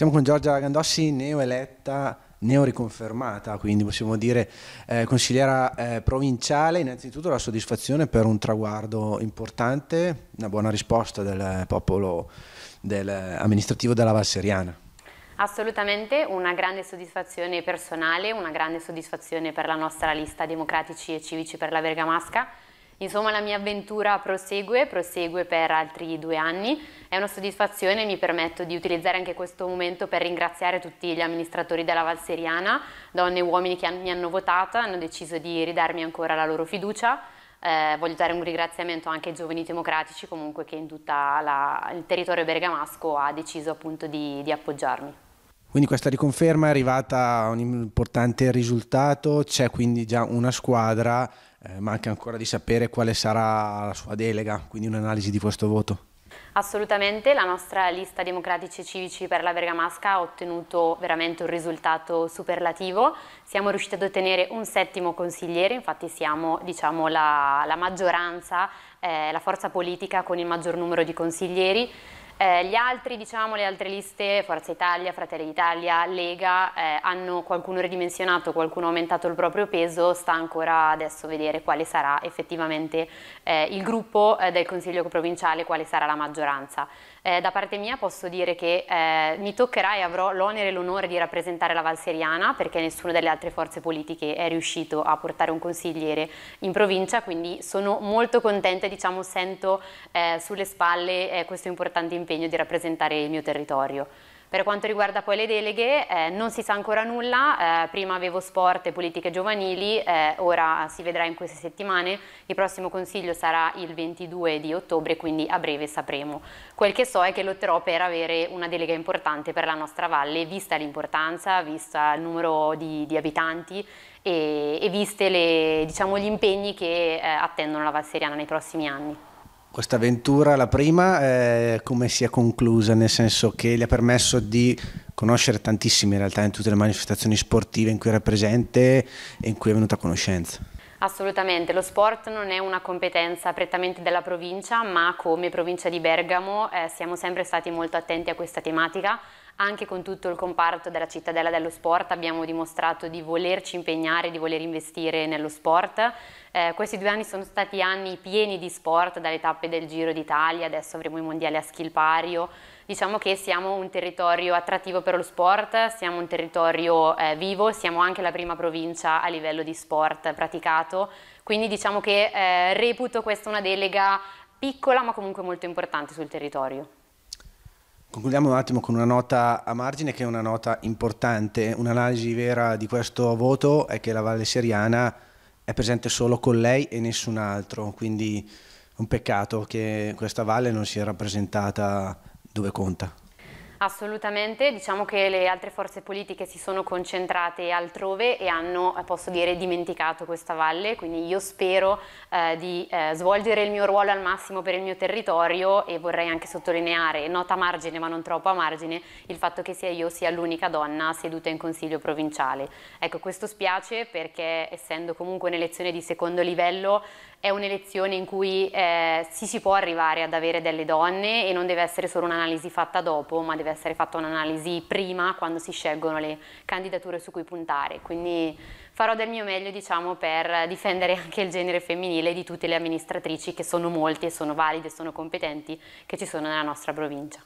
Siamo con Giorgia Gandossi, neoeletta, neoriconfermata, quindi possiamo dire eh, consigliera eh, provinciale. Innanzitutto la soddisfazione per un traguardo importante, una buona risposta del popolo del, amministrativo della Valseriana. Assolutamente, una grande soddisfazione personale, una grande soddisfazione per la nostra lista Democratici e Civici per la Bergamasca Insomma la mia avventura prosegue, prosegue per altri due anni, è una soddisfazione, e mi permetto di utilizzare anche questo momento per ringraziare tutti gli amministratori della Val Seriana, donne e uomini che mi hanno votata, hanno deciso di ridarmi ancora la loro fiducia, eh, voglio dare un ringraziamento anche ai giovani democratici comunque che in tutto il territorio bergamasco ha deciso appunto di, di appoggiarmi. Quindi questa riconferma è arrivata a un importante risultato, c'è quindi già una squadra, eh, manca ancora di sapere quale sarà la sua delega, quindi un'analisi di questo voto. Assolutamente, la nostra lista democratici e civici per la Bergamasca ha ottenuto veramente un risultato superlativo. Siamo riusciti ad ottenere un settimo consigliere, infatti siamo diciamo, la, la, maggioranza, eh, la forza politica con il maggior numero di consiglieri. Eh, gli altri, diciamo, le altre liste, Forza Italia, Fratelli d'Italia, Lega, eh, hanno qualcuno ridimensionato, qualcuno aumentato il proprio peso, sta ancora adesso vedere quale sarà effettivamente eh, il gruppo eh, del Consiglio provinciale, quale sarà la maggioranza. Eh, da parte mia posso dire che eh, mi toccherà e avrò l'onere e l'onore di rappresentare la Valseriana perché nessuna delle altre forze politiche è riuscito a portare un consigliere in provincia, quindi sono molto contenta e diciamo, sento sulle spalle questo importante impegno l'impegno di rappresentare il mio territorio. Per quanto riguarda poi le deleghe, eh, non si sa ancora nulla, eh, prima avevo sport e politiche giovanili, eh, ora si vedrà in queste settimane, il prossimo consiglio sarà il 22 di ottobre, quindi a breve sapremo. Quel che so è che lotterò per avere una delega importante per la nostra valle, vista l'importanza, vista il numero di, di abitanti e, e viste le, diciamo, gli impegni che eh, attendono la Valseriana nei prossimi anni. Questa avventura, la prima, eh, come si è conclusa? Nel senso che gli ha permesso di conoscere tantissimi in realtà in tutte le manifestazioni sportive in cui era presente e in cui è venuta a conoscenza. Assolutamente, lo sport non è una competenza prettamente della provincia, ma come provincia di Bergamo eh, siamo sempre stati molto attenti a questa tematica, anche con tutto il comparto della cittadella dello sport abbiamo dimostrato di volerci impegnare, di voler investire nello sport. Eh, questi due anni sono stati anni pieni di sport, dalle tappe del Giro d'Italia, adesso avremo i mondiali a Schilpario, Diciamo che siamo un territorio attrattivo per lo sport, siamo un territorio eh, vivo, siamo anche la prima provincia a livello di sport praticato, quindi diciamo che eh, reputo questa una delega piccola ma comunque molto importante sul territorio. Concludiamo un attimo con una nota a margine che è una nota importante, un'analisi vera di questo voto è che la Valle Seriana è presente solo con lei e nessun altro, quindi un peccato che questa valle non sia rappresentata dove conta. Assolutamente, diciamo che le altre forze politiche si sono concentrate altrove e hanno, eh, posso dire, dimenticato questa valle, quindi io spero eh, di eh, svolgere il mio ruolo al massimo per il mio territorio e vorrei anche sottolineare, nota a margine ma non troppo a margine, il fatto che sia io sia l'unica donna seduta in consiglio provinciale. Ecco, questo spiace perché essendo comunque un'elezione di secondo livello è un'elezione in cui eh, si, si può arrivare ad avere delle donne e non deve essere solo un'analisi fatta dopo, ma deve deve essere fatta un'analisi prima quando si scelgono le candidature su cui puntare, quindi farò del mio meglio diciamo, per difendere anche il genere femminile di tutte le amministratrici che sono molte, sono valide, sono competenti che ci sono nella nostra provincia.